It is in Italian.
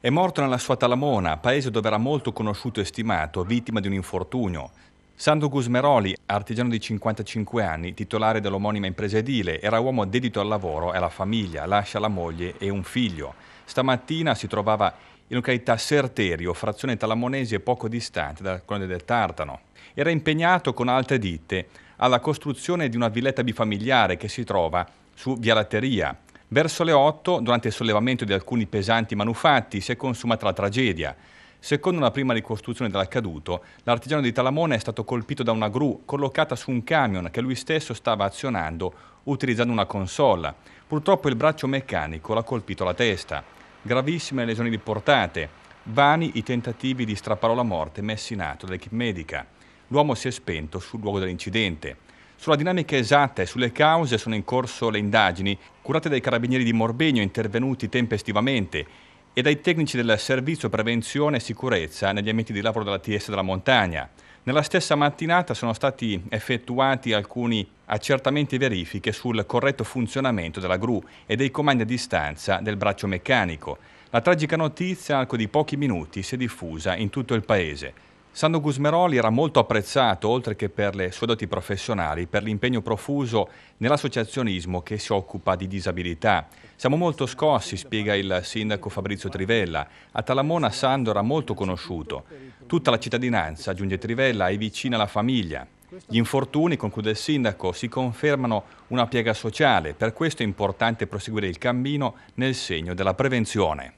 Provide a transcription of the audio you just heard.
È morto nella sua Talamona, paese dove era molto conosciuto e stimato, vittima di un infortunio. Sandro Gusmeroli, artigiano di 55 anni, titolare dell'omonima impresa edile, era uomo dedito al lavoro e alla famiglia, lascia la moglie e un figlio. Stamattina si trovava in località Serterio, frazione talamonese poco distante dalla colonia del Tartano. Era impegnato con altre ditte alla costruzione di una villetta bifamiliare che si trova su Via Latteria, Verso le 8, durante il sollevamento di alcuni pesanti manufatti, si è consumata la tragedia. Secondo una prima ricostruzione dell'accaduto, l'artigiano di Talamone è stato colpito da una gru collocata su un camion che lui stesso stava azionando utilizzando una consola. Purtroppo il braccio meccanico l'ha colpito alla testa. Gravissime le lesioni riportate. Vani i tentativi di strapparlo alla morte messi in atto dall'equipe medica. L'uomo si è spento sul luogo dell'incidente. Sulla dinamica esatta e sulle cause sono in corso le indagini curate dai carabinieri di Morbegno intervenuti tempestivamente e dai tecnici del servizio prevenzione e sicurezza negli ambienti di lavoro della TS della montagna. Nella stessa mattinata sono stati effettuati alcuni accertamenti e verifiche sul corretto funzionamento della gru e dei comandi a distanza del braccio meccanico. La tragica notizia, al di pochi minuti, si è diffusa in tutto il paese. Sandro Gusmeroli era molto apprezzato, oltre che per le sue doti professionali, per l'impegno profuso nell'associazionismo che si occupa di disabilità. Siamo molto scossi, spiega il sindaco Fabrizio Trivella. A Talamona Sandro era molto conosciuto. Tutta la cittadinanza, aggiunge Trivella, è vicina alla famiglia. Gli infortuni, conclude il sindaco, si confermano una piega sociale, per questo è importante proseguire il cammino nel segno della prevenzione.